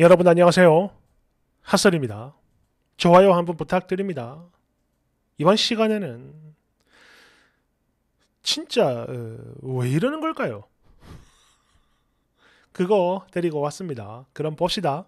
여러분 안녕하세요. 핫설입니다. 좋아요 한 번 부탁드립니다. 이번 시간에는 진짜 어, 왜 이러는 걸까요? 그거 데리고 왔습니다. 그럼 봅시다.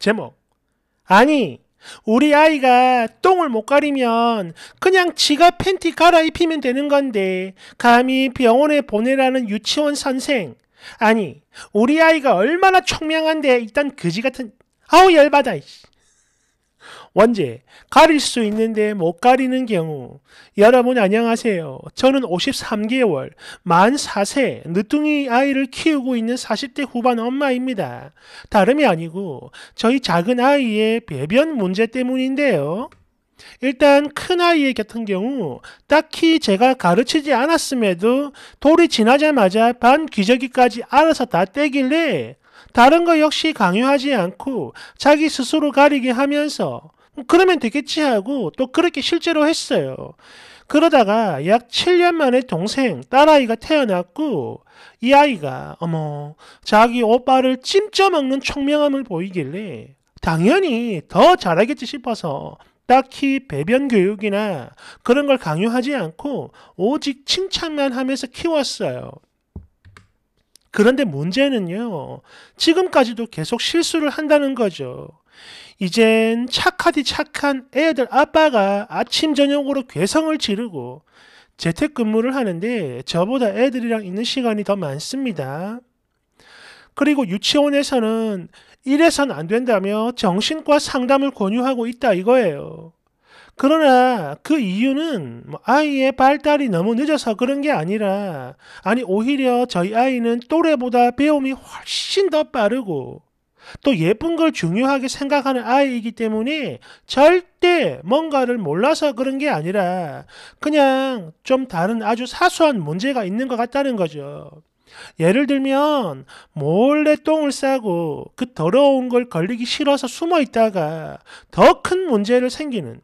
제목 아니 우리 아이가 똥을 못 가리면 그냥 지가 팬티 갈아입히면 되는 건데 감히 병원에 보내라는 유치원 선생 아니 우리 아이가 얼마나 청명한데 일단 그지 같은 아우 열받아 이씨. 원제 가릴 수 있는데 못 가리는 경우 여러분 안녕하세요. 저는 53개월 만 4세 늦둥이 아이를 키우고 있는 40대 후반 엄마입니다. 다름이 아니고 저희 작은 아이의 배변 문제 때문인데요. 일단 큰 아이의 같은 경우 딱히 제가 가르치지 않았음에도 돌이 지나자마자 반 기저귀까지 알아서 다 떼길래 다른 거 역시 강요하지 않고 자기 스스로 가리게 하면서 그러면 되겠지 하고 또 그렇게 실제로 했어요. 그러다가 약 7년 만에 동생, 딸아이가 태어났고 이 아이가 어머 자기 오빠를 찜쪄먹는 총명함을 보이길래 당연히 더 잘하겠지 싶어서 딱히 배변 교육이나 그런 걸 강요하지 않고 오직 칭찬만 하면서 키웠어요. 그런데 문제는요, 지금까지도 계속 실수를 한다는 거죠. 이젠 착하디 착한 애들 아빠가 아침, 저녁으로 괴성을 지르고 재택근무를 하는데 저보다 애들이랑 있는 시간이 더 많습니다. 그리고 유치원에서는 이래선 안 된다며 정신과 상담을 권유하고 있다 이거예요. 그러나 그 이유는 뭐 아이의 발달이 너무 늦어서 그런 게 아니라 아니 오히려 저희 아이는 또래보다 배움이 훨씬 더 빠르고 또 예쁜 걸 중요하게 생각하는 아이이기 때문에 절대 뭔가를 몰라서 그런 게 아니라 그냥 좀 다른 아주 사소한 문제가 있는 것 같다는 거죠. 예를 들면 몰래 똥을 싸고 그 더러운 걸 걸리기 싫어서 숨어 있다가 더 큰 문제를 생기는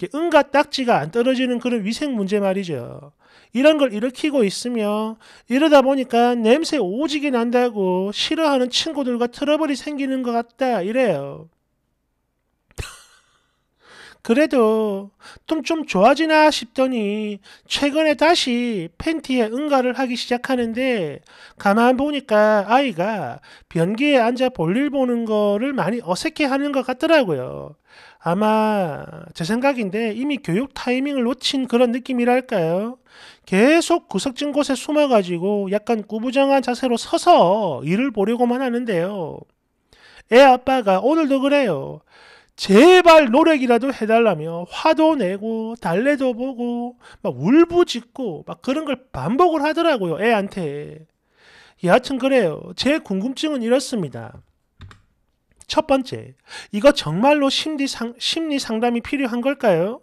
그 응가 딱지가 안 떨어지는 그런 위생 문제 말이죠. 이런 걸 일으키고 있으며 이러다 보니까 냄새 오지게 난다고 싫어하는 친구들과 트러블이 생기는 것 같다 이래요. 그래도 좀, 좀 좋아지나 싶더니 최근에 다시 팬티에 응가를 하기 시작하는데 가만 보니까 아이가 변기에 앉아 볼일 보는 거를 많이 어색해 하는 것 같더라고요. 아마 제 생각인데 이미 교육 타이밍을 놓친 그런 느낌이랄까요? 계속 구석진 곳에 숨어가지고 약간 구부정한 자세로 서서 일을 보려고만 하는데요. 애 아빠가 오늘도 그래요. 제발 노력이라도 해달라며 화도 내고 달래도 보고 막 울부짖고 막 그런 걸 반복을 하더라고요 애한테 여하튼 그래요 제 궁금증은 이렇습니다 첫 번째 이거 정말로 심리, 상, 심리 상담이 필요한 걸까요?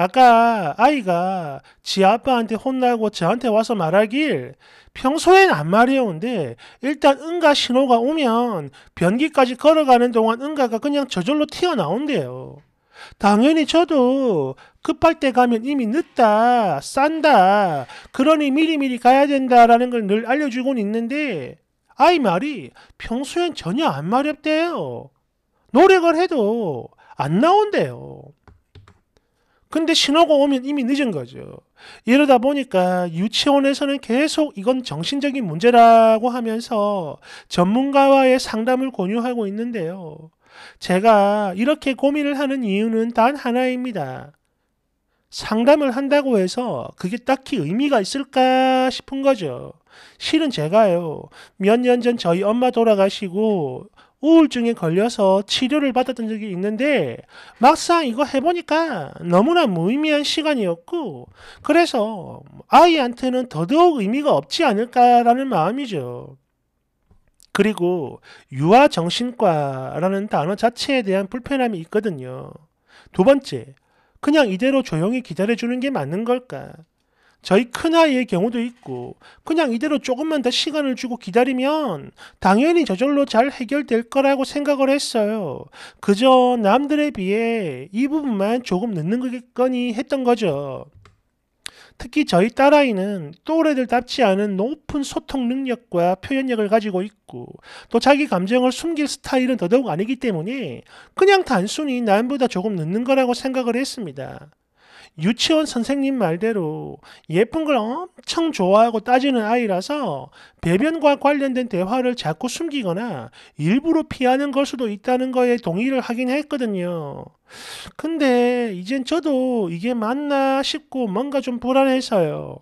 아까 아이가 지 아빠한테 혼나고 저한테 와서 말하길 평소엔 안 말해오는데 일단 응가 신호가 오면 변기까지 걸어가는 동안 응가가 그냥 저절로 튀어나온대요. 당연히 저도 급할 때 가면 이미 늦다, 싼다, 그러니 미리미리 가야 된다라는 걸 늘 알려주곤 있는데 아이 말이 평소엔 전혀 안 마렵대요. 노력을 해도 안 나온대요. 근데 신호가 오면 이미 늦은 거죠. 이러다 보니까 유치원에서는 계속 이건 정신적인 문제라고 하면서 전문가와의 상담을 권유하고 있는데요. 제가 이렇게 고민을 하는 이유는 단 하나입니다. 상담을 한다고 해서 그게 딱히 의미가 있을까 싶은 거죠. 실은 제가요, 몇 년 전 저희 엄마 돌아가시고 우울증에 걸려서 치료를 받았던 적이 있는데 막상 이거 해보니까 너무나 무의미한 시간이었고 그래서 아이한테는 더더욱 의미가 없지 않을까라는 마음이죠. 그리고 유아정신과라는 단어 자체에 대한 불편함이 있거든요. 두 번째, 그냥 이대로 조용히 기다려주는 게 맞는 걸까? 저희 큰아이의 경우도 있고 그냥 이대로 조금만 더 시간을 주고 기다리면 당연히 저절로 잘 해결될 거라고 생각을 했어요. 그저 남들에 비해 이 부분만 조금 늦는 거겠거니 했던 거죠. 특히 저희 딸아이는 또래들답지 않은 높은 소통 능력과 표현력을 가지고 있고 또 자기 감정을 숨길 스타일은 더더욱 아니기 때문에 그냥 단순히 남보다 조금 늦는 거라고 생각을 했습니다. 유치원 선생님 말대로 예쁜 걸 엄청 좋아하고 따지는 아이라서 배변과 관련된 대화를 자꾸 숨기거나 일부러 피하는 걸 수도 있다는 거에 동의를 하긴 했거든요. 근데 이젠 저도 이게 맞나 싶고 뭔가 좀 불안해서요.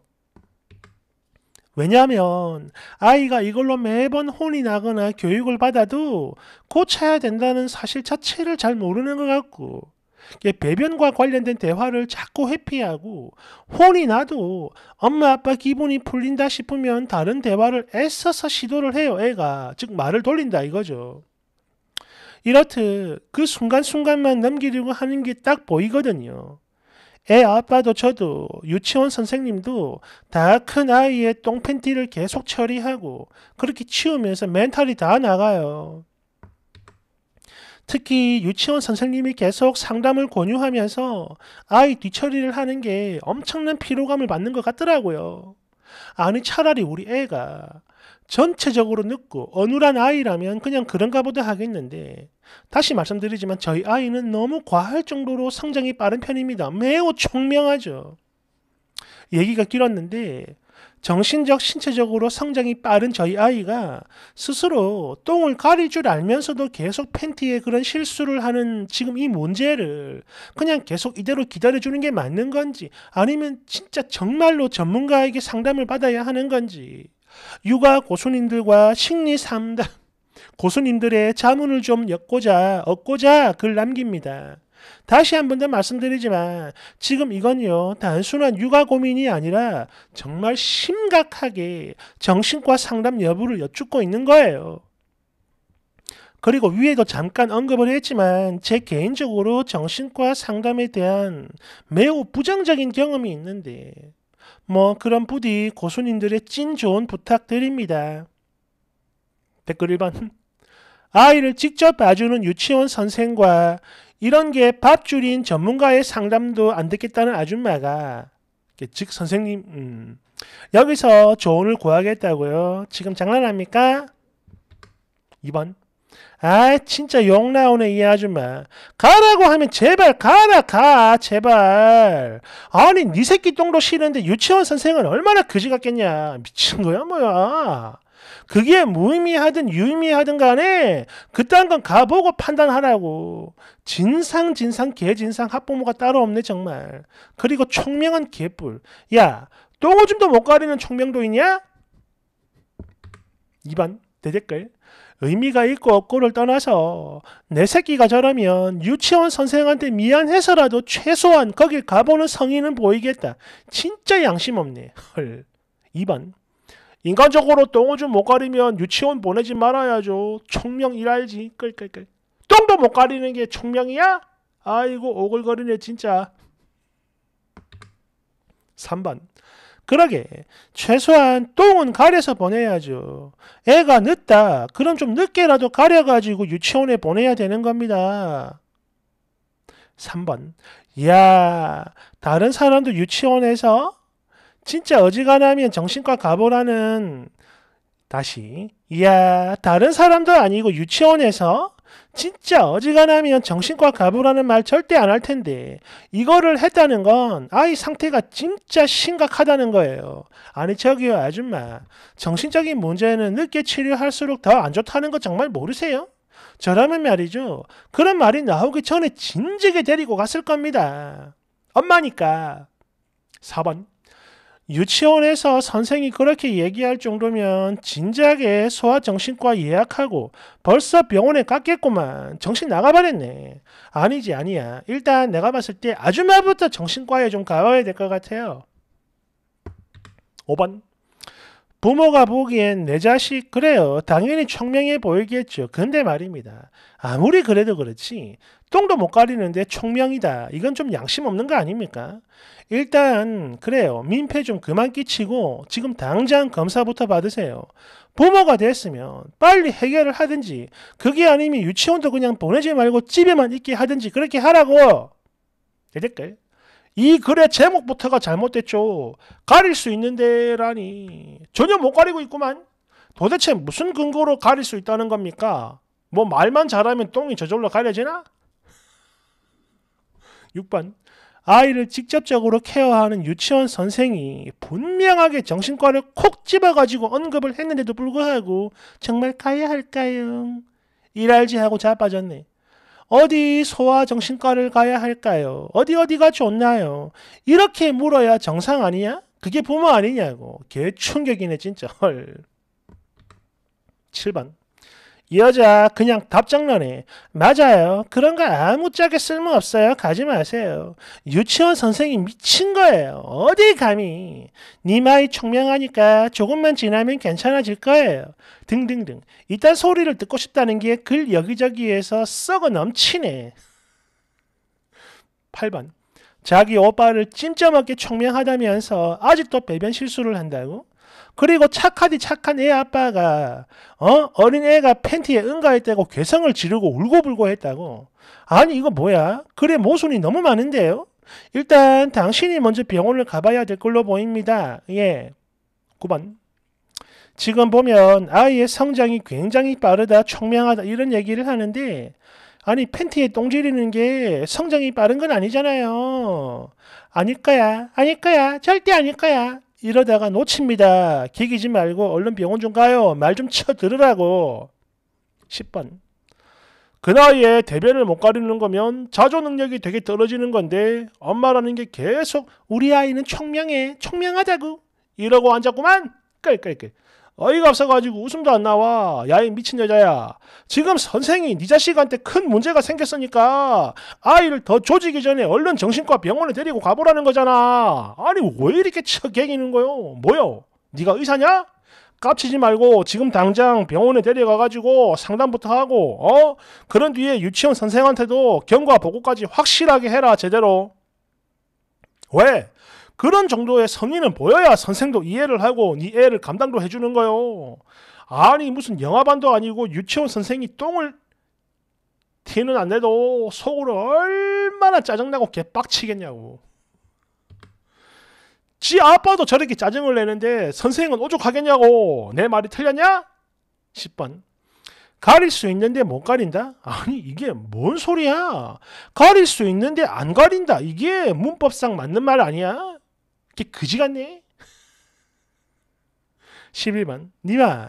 왜냐하면 아이가 이걸로 매번 혼이 나거나 교육을 받아도 고쳐야 된다는 사실 자체를 잘 모르는 것 같고 배변과 관련된 대화를 자꾸 회피하고 혼이 나도 엄마 아빠 기분이 풀린다 싶으면 다른 대화를 애써서 시도를 해요 애가 즉 말을 돌린다 이거죠. 이렇듯 그 순간순간만 넘기려고 하는 게 딱 보이거든요. 애 아빠도 저도 유치원 선생님도 다 큰 아이의 똥팬티를 계속 처리하고 그렇게 치우면서 멘탈이 다 나가요. 특히 유치원 선생님이 계속 상담을 권유하면서 아이 뒤처리를 하는 게 엄청난 피로감을 받는 것 같더라고요. 아니 차라리 우리 애가 전체적으로 늦고 어눌한 아이라면 그냥 그런가 보다 하겠는데 다시 말씀드리지만 저희 아이는 너무 과할 정도로 성장이 빠른 편입니다. 매우 총명하죠. 얘기가 길었는데 정신적, 신체적으로 성장이 빠른 저희 아이가 스스로 똥을 가릴 줄 알면서도 계속 팬티에 그런 실수를 하는 지금 이 문제를 그냥 계속 이대로 기다려주는 게 맞는 건지 아니면 진짜 정말로 전문가에게 상담을 받아야 하는 건지 육아 고수님들과 심리 상담 고수님들의 자문을 좀 엮고자 얻고자 글 남깁니다. 다시 한 번 더 말씀드리지만 지금 이건요 단순한 육아 고민이 아니라 정말 심각하게 정신과 상담 여부를 여쭙고 있는 거예요. 그리고 위에도 잠깐 언급을 했지만 제 개인적으로 정신과 상담에 대한 매우 부정적인 경험이 있는데 뭐 그런 부디 고수님들의 찐 좋은 부탁드립니다. 댓글 1번 아이를 직접 봐주는 유치원 선생과 이런 게 밥줄인 전문가의 상담도 안 듣겠다는 아줌마가 즉 선생님 음, 여기서 조언을 구하겠다고요. 지금 장난합니까? 2번 아 진짜 욕 나오네 이 아줌마 가라고 하면 제발 가라 가 제발 아니 네 새끼 똥도 싫은데 유치원 선생은 얼마나 그지 같겠냐 미친 거야 뭐야 그게 무의미하든 유의미하든 간에 그딴 건 가보고 판단하라고. 진상 진상 개진상 학부모가 따로 없네 정말. 그리고 총명한 개뿔. 야 똥오줌도 못 가리는 총명도있냐 2번 대댓글. 의미가 있고 없고를 떠나서 내 새끼가 저라면 유치원 선생한테 미안해서라도 최소한 거길 가보는 성의는 보이겠다. 진짜 양심 없네. 헐. 2번. 인간적으로 똥을좀 못 가리면 유치원 보내지 말아야죠. 총명이랄지. 끌끌끌. 똥도 못 가리는 게 총명이야? 아이고 오글거리네 진짜. 3번. 그러게 최소한 똥은 가려서 보내야죠. 애가 늦다. 그럼 좀 늦게라도 가려가지고 유치원에 보내야 되는 겁니다. 3번. 야 다른 사람도 유치원에서 진짜 어지간하면 정신과 가보라는 다시 이야 다른 사람도 아니고 유치원에서 진짜 어지간하면 정신과 가보라는 말 절대 안 할 텐데 이거를 했다는 건 아이 상태가 진짜 심각하다는 거예요. 아니 저기요 아줌마 정신적인 문제는 늦게 치료할수록 더 안 좋다는 거 정말 모르세요? 저라면 말이죠. 그런 말이 나오기 전에 진즉에 데리고 갔을 겁니다. 엄마니까. 4번 유치원에서 선생이 그렇게 얘기할 정도면 진작에 소아정신과 예약하고 벌써 병원에 갔겠구만. 정신 나가버렸네. 아니지 아니야. 일단 내가 봤을 때 아줌마부터 정신과에 좀 가봐야 될 것 같아요. 5번 부모가 보기엔 내 자식 그래요. 당연히 총명해 보이겠죠. 근데 말입니다. 아무리 그래도 그렇지 똥도 못 가리는데 총명이다. 이건 좀 양심 없는 거 아닙니까? 일단 그래요. 민폐 좀 그만 끼치고 지금 당장 검사부터 받으세요. 부모가 됐으면 빨리 해결을 하든지 그게 아니면 유치원도 그냥 보내지 말고 집에만 있게 하든지 그렇게 하라고. 대댓글. 이 글의 제목부터가 잘못됐죠. 가릴 수 있는데라니. 전혀 못 가리고 있구만. 도대체 무슨 근거로 가릴 수 있다는 겁니까? 뭐 말만 잘하면 똥이 저절로 가려지나? 6번. 아이를 직접적으로 케어하는 유치원 선생이 분명하게 정신과를 콕 집어가지고 언급을 했는데도 불구하고 정말 가야 할까요? 일할지 하고 자빠졌네. 어디 소아정신과를 가야 할까요? 어디 어디가 좋나요? 이렇게 물어야 정상 아니야? 그게 부모 아니냐고. 개 충격이네 진짜. 헐. 7번. 여자 그냥 답장란에 맞아요. 그런 거 아무짝에 쓸모없어요. 가지 마세요. 유치원 선생이 미친 거예요. 어디 감히. 님 아이 총명하니까 조금만 지나면 괜찮아질 거예요. 등등등. 이단 소리를 듣고 싶다는 게 글 여기저기에서 썩어 넘치네. 8번. 자기 오빠를 찜쪄먹게 총명하다면서 아직도 배변 실수를 한다고? 그리고 착하디 착한 애 아빠가 어? 어린애가 팬티에 응가했다고 괴성을 지르고 울고불고 했다고 아니 이거 뭐야? 그래 모순이 너무 많은데요? 일단 당신이 먼저 병원을 가봐야 될 걸로 보입니다. 예. 9번 지금 보면 아이의 성장이 굉장히 빠르다, 총명하다 이런 얘기를 하는데 아니 팬티에 똥지르는 게 성장이 빠른 건 아니잖아요. 아닐 거야. 아닐 거야. 절대 아닐 거야. 이러다가 놓칩니다. 기기지 말고 얼른 병원 좀 가요. 말 좀 쳐들으라고. 10번. 그 나이에 대변을 못 가리는 거면 자조 능력이 되게 떨어지는 건데 엄마라는 게 계속 우리 아이는 총명해, 총명하다고 이러고 앉았구만. 끌끌끌. 어이가 없어가지고 웃음도 안 나와. 야 이 미친 여자야. 지금 선생이 네 자식한테 큰 문제가 생겼으니까 아이를 더 조지기 전에 얼른 정신과 병원에 데리고 가보라는 거잖아. 아니 왜 이렇게 척갱이는 거요? 뭐요? 네가 의사냐? 깝치지 말고 지금 당장 병원에 데려가가지고 상담부터 하고 어 그런 뒤에 유치원 선생한테도 경과 보고까지 확실하게 해라 제대로 왜 그런 정도의 성의는 보여야 선생도 이해를 하고 네 애를 감당도 해주는 거요. 아니 무슨 영화반도 아니고 유치원 선생이 똥을 티는 안 내도 속으로 얼마나 짜증나고 개빡치겠냐고. 지 아빠도 저렇게 짜증을 내는데 선생은 오죽하겠냐고. 내 말이 틀렸냐? 10번. 가릴 수 있는데 못 가린다? 아니 이게 뭔 소리야? 가릴 수 있는데 안 가린다. 이게 문법상 맞는 말 아니야? 걔 그지 같니? 11번 니마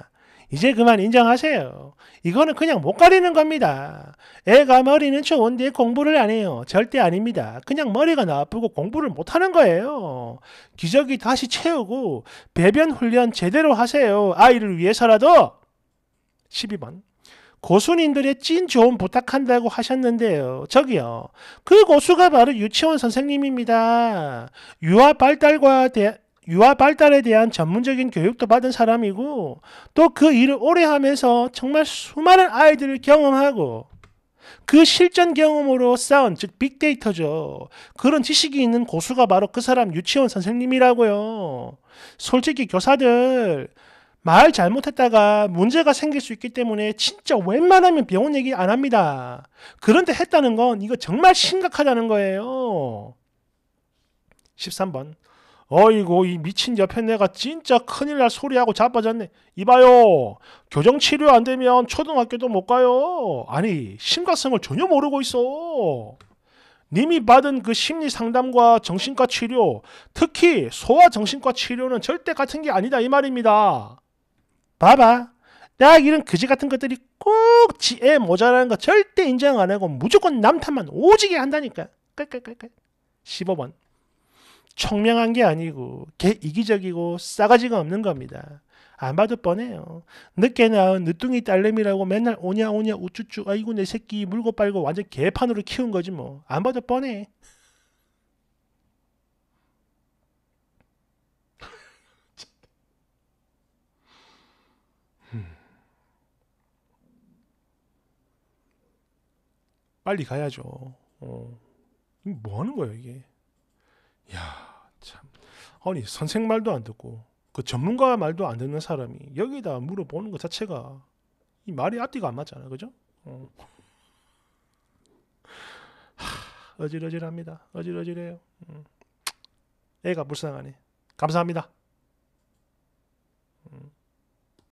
이제 그만 인정하세요. 이거는 그냥 못 가리는 겁니다. 애가 머리는 좋은데 공부를 안 해요. 절대 아닙니다. 그냥 머리가 나쁘고 공부를 못하는 거예요. 기저귀 다시 채우고 배변 훈련 제대로 하세요. 아이를 위해서라도 12번 고수님들의 찐 조언 부탁한다고 하셨는데요. 저기요. 그 고수가 바로 유치원 선생님입니다. 유아 발달과 대, 유아 발달에 대한 전문적인 교육도 받은 사람이고 또 그 일을 오래 하면서 정말 수많은 아이들을 경험하고 그 실전 경험으로 쌓은 즉 빅데이터죠. 그런 지식이 있는 고수가 바로 그 사람 유치원 선생님이라고요. 솔직히 교사들 말 잘못했다가 문제가 생길 수 있기 때문에 진짜 웬만하면 병원 얘기 안 합니다. 그런데 했다는 건 이거 정말 심각하다는 거예요. 13번. 어이고 이 미친 옆에 내가 진짜 큰일 날 소리하고 자빠졌네. 이봐요. 교정 치료 안 되면 초등학교도 못 가요. 아니 심각성을 전혀 모르고 있어. 님이 받은 그 심리 상담과 정신과 치료, 특히 소아 정신과 치료는 절대 같은 게 아니다 이 말입니다. 봐봐. 딱 이런 그지 같은 것들이 꼭 지혜 모자라는 거 절대 인정 안 하고 무조건 남탓만 오지게 한다니까. 깔깔깔깔. 15번. 청명한 게 아니고 개 이기적이고 싸가지가 없는 겁니다. 안 봐도 뻔해요. 늦게 낳은 늦둥이 딸내미라고 맨날 오냐 오냐 우쭈쭈 아이고 내 새끼 물고 빨고 완전 개판으로 키운 거지 뭐. 안 봐도 뻔해. 빨리 가야죠. 어. 뭐 하는 거예 이게? 야, 참. 아니, 선생 말도 안 듣고 그 전문가 말도 안 듣는 사람이 여기다 물어보는 것 자체가 이 말이 앞뒤가 안 맞잖아. 그죠? 어. 하, 어질어질합니다. 어질어질해요. 음. 애가 불쌍하네. 감사합니다.